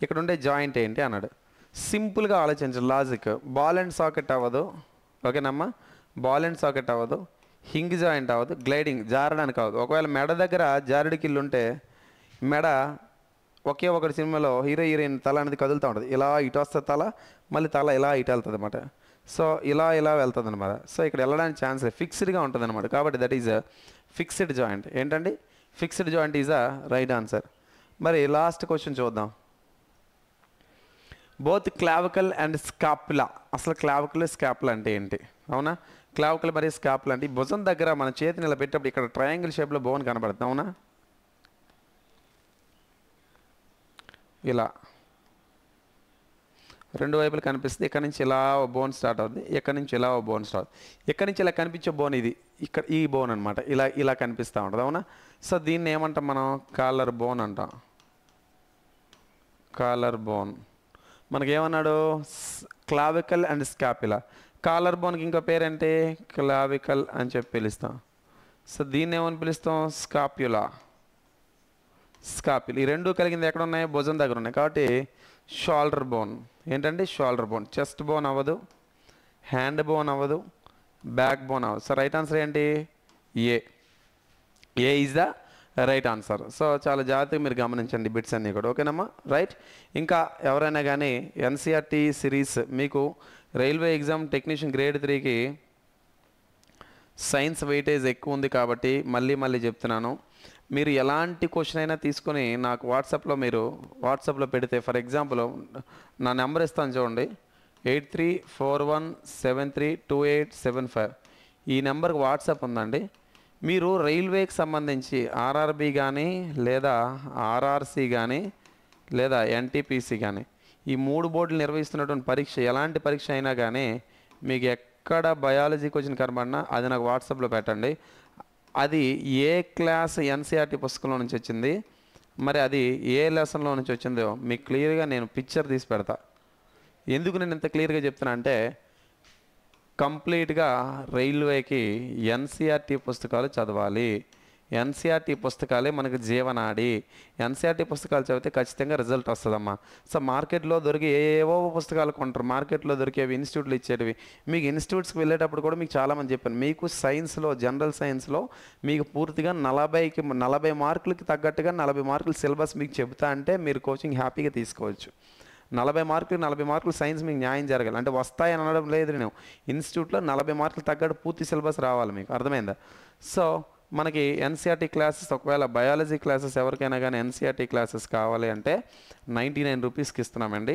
ఇక్కడ ఉండే జాయింట్ ఏంటి అన్నాడు సింపుల్గా ఆలోచించు లాజిక్ బాల్ అండ్ సాకెట్ అవ్వదు ఓకేనమ్మా బాల్ అండ్ సాకెట్ అవ్వదు హింగ్ జాయింట్ అవ్వదు గ్లైడింగ్ జారడానికి అవ్వదు ఒకవేళ మెడ దగ్గర జారుడు కిల్లు ఉంటే మెడ ఒకే ఒకటి సినిమాలో హీరో హీరోయిన్ తల అనేది కదులుతూ ఉంటుంది ఇలా ఇటు వస్తుంది తల మళ్ళీ తల ఇలా ఇటు వెళ్తుంది అనమాట సో ఇలా ఇలా వెళ్తుంది అనమాట సో ఇక్కడ వెళ్ళడానికి ఛాన్స్ ఫిక్స్డ్గా ఉంటుంది అనమాట కాబట్టి దట్ ఈజ్ ఫిక్స్డ్ జాయింట్ ఏంటండి fixed joint is a right answer మరి లాస్ట్ క్వశ్చన్ చూద్దాం బోత్ క్లావికల్ అండ్ స్కాప్లా అసలు క్లావికల్ స్కాప్లా అంటే ఏంటి అవునా క్లావుకలు మరియు స్కాప్ లాంటి భుజం దగ్గర మన చేతి నిలబెట్టేప్పుడు ఇక్కడ ట్రయాంగిల్ షేప్లో బోన్ కనబడుతుంది అవునా ఇలా రెండు వైపులు కనిపిస్తుంది ఇక్కడ నుంచి ఇలా బోన్ స్టార్ట్ అవుతుంది ఇక్కడ నుంచి ఇలా బోన్ స్టార్ట్ ఇక్కడ నుంచి ఇలా కనిపించే బోన్ ఇది ఇక్కడ ఈ బోన్ అనమాట ఇలా ఇలా కనిపిస్తూ ఉంటుంది అవునా సో దీన్ని ఏమంటాం మనం కాలర్ బోన్ అంటాం కాలర్ బోన్ మనకేమన్నాడు క్లావికల్ అండ్ స్కాపిలా కాలర్ బోన్కి ఇంకో పేరేంటి క్లావికల్ అని చెప్పి పిలుస్తాం సో దీన్ని ఏమని పిలుస్తాం స్కాప్యులా స్కాపిల్ ఈ రెండు కలిగింది ఎక్కడ ఉన్నాయి భుజం దగ్గర ఉన్నాయి కాబట్టి షోల్డర్ బోన్ ఏంటంటే షోల్డర్ బోన్ చెస్ట్ బోన్ అవ్వదు హ్యాండ్ బోన్ అవ్వదు బ్యాక్ బోన్ అవ్వదు సో రైట్ ఆన్సర్ ఏంటి A A is the right answer so చాలా జాగ్రత్తగా మీరు గమనించండి బిట్స్ అన్నీ కూడా ఓకేనమ్మా రైట్ ఇంకా ఎవరైనా కానీ ఎన్సీఆర్టీ సిరీస్ మీకు రైల్వే ఎగ్జామ్ టెక్నీషియన్ గ్రేడ్ త్రీకి సైన్స్ వెయిటేజ్ ఎక్కువ ఉంది కాబట్టి మళ్ళీ మళ్ళీ చెప్తున్నాను మీరు ఎలాంటి క్వశ్చన్ అయినా తీసుకొని నాకు వాట్సాప్లో మీరు వాట్సాప్లో పెడితే ఫర్ ఎగ్జాంపుల్ నా నెంబర్ ఇస్తాను చూడండి eight three four one seven three two eight seven five ఈ నెంబర్కి వాట్సాప్ ఉందండి మీరు రైల్వేకి సంబంధించి ఆర్ఆర్బి కానీ లేదా ఆర్ఆర్సి కానీ లేదా ఎన్టీపీసీ కానీ ఈ మూడు బోర్డులు నిర్వహిస్తున్నటువంటి పరీక్ష ఎలాంటి పరీక్ష అయినా కానీ మీకు ఎక్కడ బయాలజీ క్వశ్చన్ కనబడినా అది నాకు వాట్సాప్లో పెట్టండి అది ఏ క్లాస్ ఎన్సీఆర్టీ పుస్తకంలో నుంచి వచ్చింది మరి అది ఏ లెసన్లో నుంచి వచ్చిందో మీకు క్లియర్గా నేను పిక్చర్ తీసి పెడతా ఎందుకు నేను ఇంత క్లియర్గా చెప్తున్నా అంటే కంప్లీట్గా రైల్వేకి ఎన్సీఆర్టీ పుస్తకాలు చదవాలి ఎన్సీఆర్టీ పుస్తకాలే మనకు జీవనాడి ఎన్సీఆర్టీ పుస్తకాలు చదివితే ఖచ్చితంగా రిజల్ట్ వస్తుందమ్మా సో మార్కెట్లో దొరికే ఏవో పుస్తకాలు కొంటారు మార్కెట్లో దొరికేవి ఇన్స్టిట్యూట్లు ఇచ్చేటివి మీకు ఇన్స్టిట్యూట్స్కి వెళ్ళేటప్పుడు కూడా మీకు చాలామంది చెప్పాను మీకు సైన్స్లో జనరల్ సైన్స్లో మీకు పూర్తిగా నలభైకి నలభై మార్కులకి తగ్గట్టుగా నలభై మార్కుల సిలబస్ మీకు చెబుతా అంటే మీరు కోచింగ్ హ్యాపీగా తీసుకోవచ్చు నలభై మార్కులు నలభై మార్కులు సైన్స్ మీకు న్యాయం జరగాలి అంటే వస్తాయని అనడం లేదు నేను ఇన్స్టిట్యూట్లో నలభై మార్కులు తగ్గట్టు పూర్తి సిలబస్ రావాలి మీకు అర్థమైందా సో మనకి ఎన్సీఆర్టీ క్లాసెస్ e ఒకవేళ బయాలజీ క్లాసెస్ ఎవరికైనా కానీ ఎన్సీఆర్టీ క్లాసెస్ e కావాలి అంటే నైంటీ నైన్ రూపీస్కి ఇస్తున్నామండి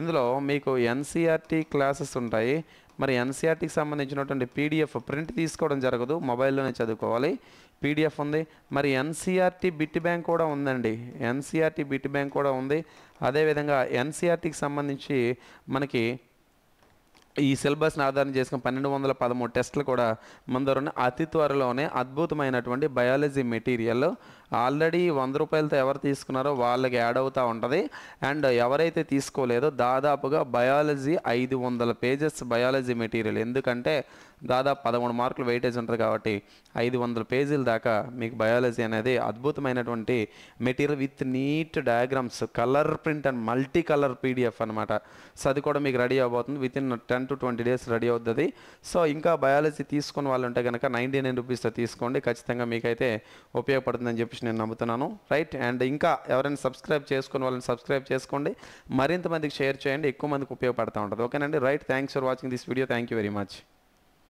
ఇందులో మీకు ఎన్సీఆర్టీ క్లాసెస్ e ఉంటాయి మరి ఎన్సీఆర్టీకి సంబంధించినటువంటి పీడిఎఫ్ ప్రింట్ తీసుకోవడం జరగదు మొబైల్లోనే చదువుకోవాలి పీడిఎఫ్ ఉంది మరి ఎన్సీఆర్టీ బిట్ బ్యాంక్ కూడా ఉందండి ఎన్సీఆర్టీ బిట్ బ్యాంక్ కూడా ఉంది అదేవిధంగా ఎన్సీఆర్టీకి సంబంధించి మనకి ఈ సిలబస్ని ఆధారం చేసుకుని పన్నెండు వందల పదమూడు టెస్టులు కూడా ముందరున్న అతి త్వరలోనే అద్భుతమైనటువంటి బయాలజీ మెటీరియల్ ఆల్రెడీ వంద రూపాయలతో ఎవరు తీసుకున్నారో వాళ్ళకి యాడ్ అవుతూ ఉంటుంది అండ్ ఎవరైతే తీసుకోలేదో దాదాపుగా బయాలజీ ఐదు వందల పేజెస్ బయాలజీ మెటీరియల్ ఎందుకంటే దాదాపు పదమూడు మార్కులు వెయిటేజ్ ఉంటుంది కాబట్టి ఐదు వందల పేజీల దాకా మీకు బయాలజీ అనేది అద్భుతమైనటువంటి material with neat diagrams colour print and multi colour PDF అనమాట సో అది కూడా మీకు రెడీ అవబోతుంది within ten to twenty days ready అవుతుంది సో ఇంకా బయాలజీ తీసుకున్న వాళ్ళు ఉంటే కనుక నైంటీ నైన్ రూపీస్తో తీసుకోండి ఖచ్చితంగా మీకైతే ఉపయోగపడుతుందని చెప్పేసి నేను నమ్ముతున్నాను రైట్ అండ్ ఇంకా ఎవరైనా సబ్స్క్రైబ్ చేసుకున్న వాళ్ళని సబ్స్క్రైబ్ చేసుకోండి మరింత మందికి షేర్ చేయండి ఎక్కువ మందికి ఉపయోగపడుతూ ఉంటుంది ఓకేనండి right thanks for watching this video thank you very much